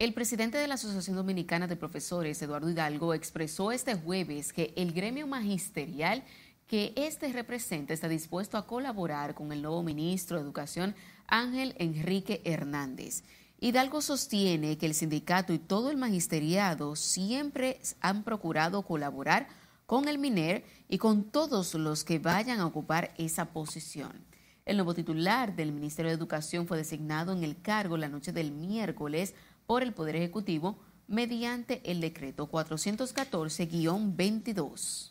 El presidente de la Asociación Dominicana de Profesores, Eduardo Hidalgo, expresó este jueves que el gremio magisterial que este representa está dispuesto a colaborar con el nuevo ministro de Educación, Ángel Enrique Hernández. Hidalgo sostiene que el sindicato y todo el magisteriado siempre han procurado colaborar con el MINER y con todos los que vayan a ocupar esa posición. El nuevo titular del Ministerio de Educación fue designado en el cargo la noche del miércoles por el Poder Ejecutivo mediante el decreto 414-22.